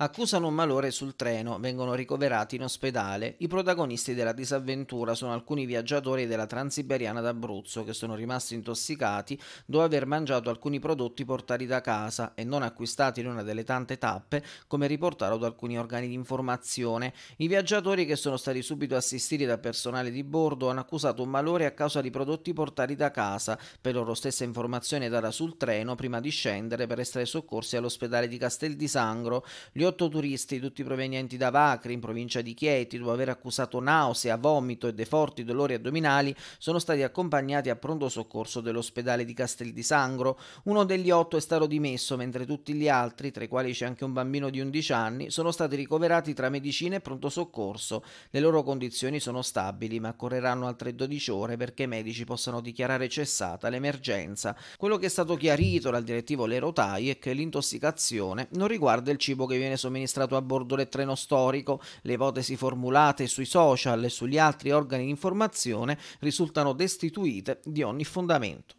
accusano un malore sul treno, vengono ricoverati in ospedale. I protagonisti della disavventura sono alcuni viaggiatori della Transiberiana d'Abruzzo che sono rimasti intossicati dopo aver mangiato alcuni prodotti portati da casa e non acquistati in una delle tante tappe, come riportato da alcuni organi di informazione. I viaggiatori che sono stati subito assistiti da personale di bordo hanno accusato un malore a causa di prodotti portati da casa, per loro stessa informazione data sul treno prima di scendere per essere soccorsi all'ospedale di Castel di Sangro. Gli otto turisti, tutti provenienti da Vacri, in provincia di Chieti, dopo aver accusato nausea, vomito e dei forti dolori addominali, sono stati accompagnati a pronto soccorso dell'ospedale di Castel di Sangro. Uno degli otto è stato dimesso, mentre tutti gli altri, tra i quali c'è anche un bambino di 11 anni, sono stati ricoverati tra medicina e pronto soccorso. Le loro condizioni sono stabili, ma correranno altre 12 ore perché i medici possano dichiarare cessata l'emergenza. Quello che è stato chiarito dal direttivo Lerotai è che l'intossicazione non riguarda il cibo che viene somministrato a bordo del treno storico. Le ipotesi formulate sui social e sugli altri organi di informazione risultano destituite di ogni fondamento.